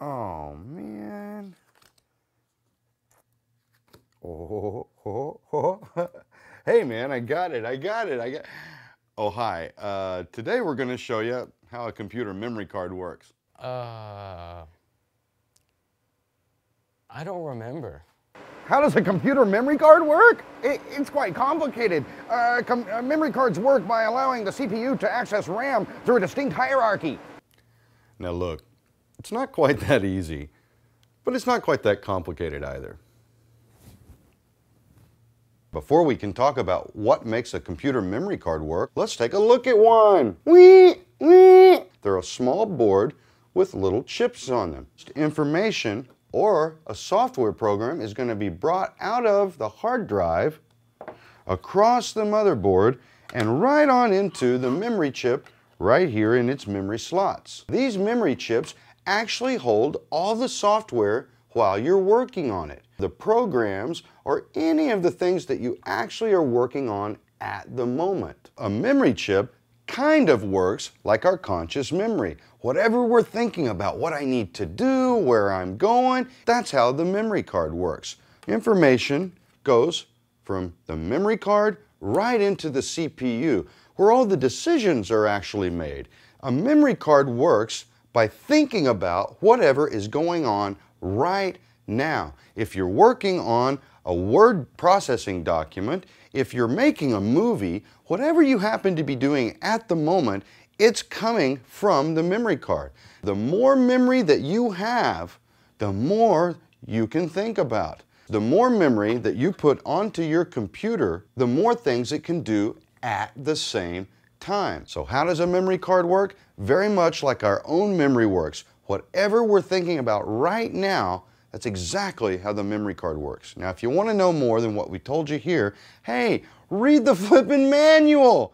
Oh, man. Oh, oh, oh. hey, man, I got it. I got it. I got Oh, hi. Uh, today we're going to show you how a computer memory card works. Uh, I don't remember. How does a computer memory card work? It, it's quite complicated. Uh, com uh, memory cards work by allowing the CPU to access RAM through a distinct hierarchy. Now look, it's not quite that easy, but it's not quite that complicated either. Before we can talk about what makes a computer memory card work, let's take a look at one. Wee, wee. They're a small board with little chips on them. Information or a software program is going to be brought out of the hard drive across the motherboard and right on into the memory chip right here in its memory slots. These memory chips actually hold all the software while you're working on it. The programs or any of the things that you actually are working on at the moment. A memory chip kind of works like our conscious memory. Whatever we're thinking about, what I need to do, where I'm going, that's how the memory card works. Information goes from the memory card right into the CPU, where all the decisions are actually made. A memory card works by thinking about whatever is going on right now. If you're working on a word processing document, if you're making a movie, whatever you happen to be doing at the moment, it's coming from the memory card. The more memory that you have, the more you can think about. The more memory that you put onto your computer, the more things it can do at the same time. So how does a memory card work? Very much like our own memory works. Whatever we're thinking about right now, that's exactly how the memory card works. Now, if you want to know more than what we told you here, hey, read the flipping manual.